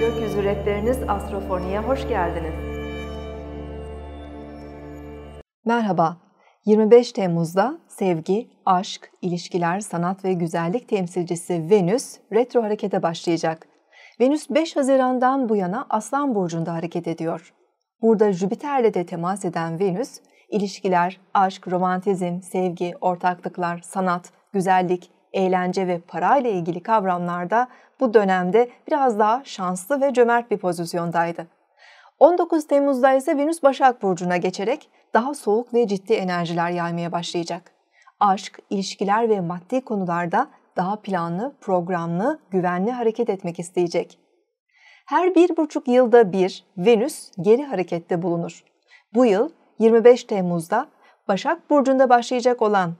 Gökyüzü rehberiniz Astrofoni'ye hoş geldiniz. Merhaba. 25 Temmuz'da sevgi, aşk, ilişkiler, sanat ve güzellik temsilcisi Venüs retro harekete başlayacak. Venüs 5 Haziran'dan bu yana Aslan burcunda hareket ediyor. Burada Jüpiter'le de temas eden Venüs, ilişkiler, aşk, romantizm, sevgi, ortaklıklar, sanat, güzellik, eğlence ve parayla ilgili kavramlarda bu dönemde biraz daha şanslı ve cömert bir pozisyondaydı. 19 Temmuz'da ise Venüs Başak Burcu'na geçerek daha soğuk ve ciddi enerjiler yaymaya başlayacak. Aşk, ilişkiler ve maddi konularda daha planlı, programlı, güvenli hareket etmek isteyecek. Her bir buçuk yılda bir Venüs geri harekette bulunur. Bu yıl 25 Temmuz'da Başak Burcu'nda başlayacak olan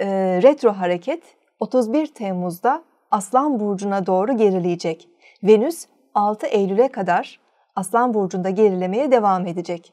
e, retro hareket 31 Temmuz'da Aslan burcuna doğru gerileyecek. Venüs 6 Eylül'e kadar Aslan burcunda gerilemeye devam edecek.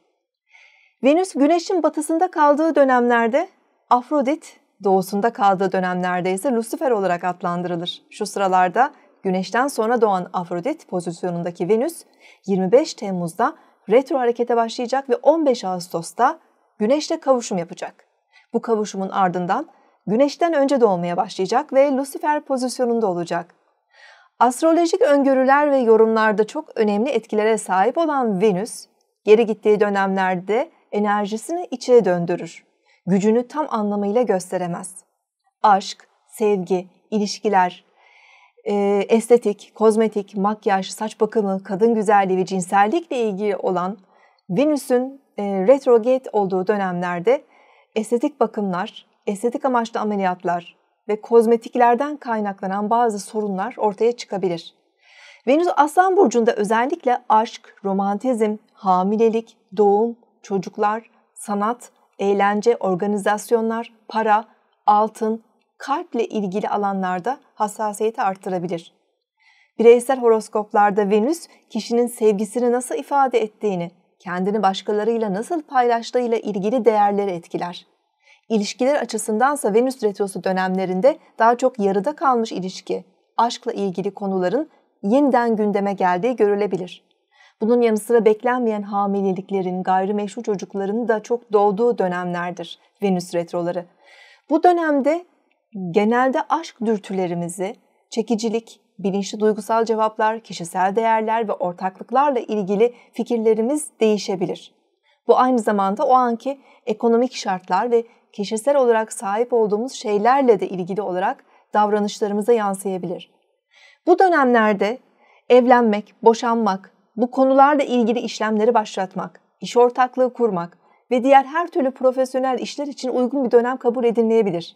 Venüs Güneş'in batısında kaldığı dönemlerde Afrodit, doğusunda kaldığı dönemlerde ise Lucifer olarak adlandırılır. Şu sıralarda Güneş'ten sonra doğan Afrodit pozisyonundaki Venüs 25 Temmuz'da retro harekete başlayacak ve 15 Ağustos'ta Güneş'le kavuşum yapacak. Bu kavuşumun ardından Güneş'ten önce doğmaya başlayacak ve Lucifer pozisyonunda olacak. Astrolojik öngörüler ve yorumlarda çok önemli etkilere sahip olan Venüs, geri gittiği dönemlerde enerjisini içe döndürür. Gücünü tam anlamıyla gösteremez. Aşk, sevgi, ilişkiler, e, estetik, kozmetik, makyaj, saç bakımı, kadın güzelliği ve cinsellikle ilgili olan Venüs'ün e, retrograde olduğu dönemlerde estetik bakımlar, estetik amaçlı ameliyatlar ve kozmetiklerden kaynaklanan bazı sorunlar ortaya çıkabilir. Venüs Aslan burcunda özellikle aşk, romantizm, hamilelik, doğum, çocuklar, sanat, eğlence, organizasyonlar, para, altın, kalple ilgili alanlarda hassasiyeti arttırabilir. Bireysel horoskoplarda Venüs kişinin sevgisini nasıl ifade ettiğini, kendini başkalarıyla nasıl paylaştığıyla ilgili değerleri etkiler. İlişkiler açısındansa Venüs retrosu dönemlerinde daha çok yarıda kalmış ilişki, aşkla ilgili konuların yeniden gündeme geldiği görülebilir. Bunun yanı sıra beklenmeyen hamileliklerin, gayrimeşru çocukların da çok doğduğu dönemlerdir Venüs retroları. Bu dönemde genelde aşk dürtülerimizi, çekicilik, bilinçli duygusal cevaplar, kişisel değerler ve ortaklıklarla ilgili fikirlerimiz değişebilir. Bu aynı zamanda o anki ekonomik şartlar ve kişisel olarak sahip olduğumuz şeylerle de ilgili olarak davranışlarımıza yansıyabilir. Bu dönemlerde evlenmek, boşanmak, bu konularla ilgili işlemleri başlatmak, iş ortaklığı kurmak ve diğer her türlü profesyonel işler için uygun bir dönem kabul edilmeyebilir.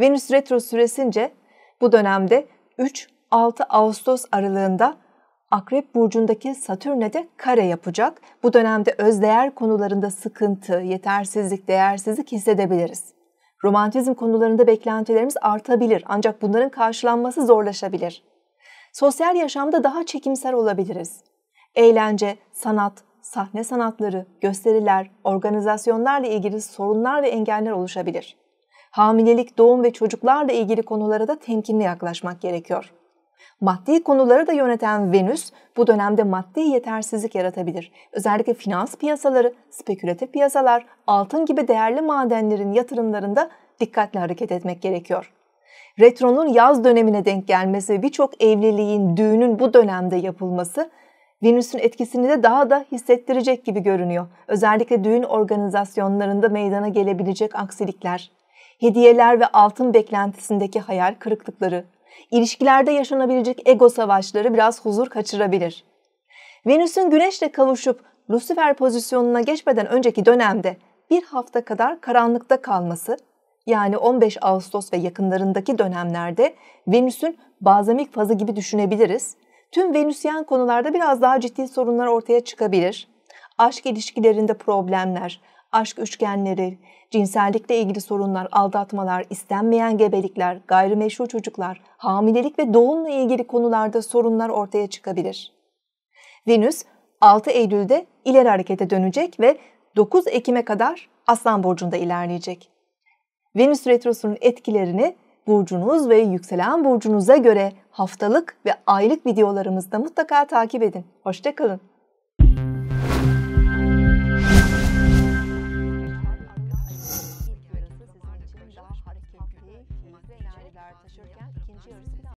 Venüs retro süresince bu dönemde 3-6 Ağustos aralığında Akrep burcundaki Satürn'e de kare yapacak. Bu dönemde özdeğer konularında sıkıntı, yetersizlik, değersizlik hissedebiliriz. Romantizm konularında beklentilerimiz artabilir ancak bunların karşılanması zorlaşabilir. Sosyal yaşamda daha çekimsel olabiliriz. Eğlence, sanat, sahne sanatları, gösteriler, organizasyonlarla ilgili sorunlar ve engeller oluşabilir. Hamilelik, doğum ve çocuklarla ilgili konulara da temkinli yaklaşmak gerekiyor. Maddi konuları da yöneten Venüs bu dönemde maddi yetersizlik yaratabilir. Özellikle finans piyasaları, spekülatif piyasalar, altın gibi değerli madenlerin yatırımlarında dikkatli hareket etmek gerekiyor. Retronun yaz dönemine denk gelmesi, birçok evliliğin, düğünün bu dönemde yapılması Venüs'ün etkisini de daha da hissettirecek gibi görünüyor. Özellikle düğün organizasyonlarında meydana gelebilecek aksilikler, hediyeler ve altın beklentisindeki hayal kırıklıkları, ilişkilerde yaşanabilecek ego savaşları biraz huzur kaçırabilir. Venüs'ün Güneş'le kavuşup Lucifer pozisyonuna geçmeden önceki dönemde bir hafta kadar karanlıkta kalması yani 15 Ağustos ve yakınlarındaki dönemlerde Venüs'ün bazemik fazı gibi düşünebiliriz. Tüm Venüsyen konularda biraz daha ciddi sorunlar ortaya çıkabilir. Aşk ilişkilerinde problemler, aşk üçgenleri, cinsellikle ilgili sorunlar, aldatmalar, istenmeyen gebelikler, gayrimeşru çocuklar, hamilelik ve doğumla ilgili konularda sorunlar ortaya çıkabilir. Venüs 6 Eylül'de ileri harekete dönecek ve 9 Ekim'e kadar Aslan Burcu'nda ilerleyecek. Venüs Retrosu'nun etkilerini burcunuz ve yükselen burcunuza göre haftalık ve aylık videolarımızda mutlaka takip edin. Hoşçakalın.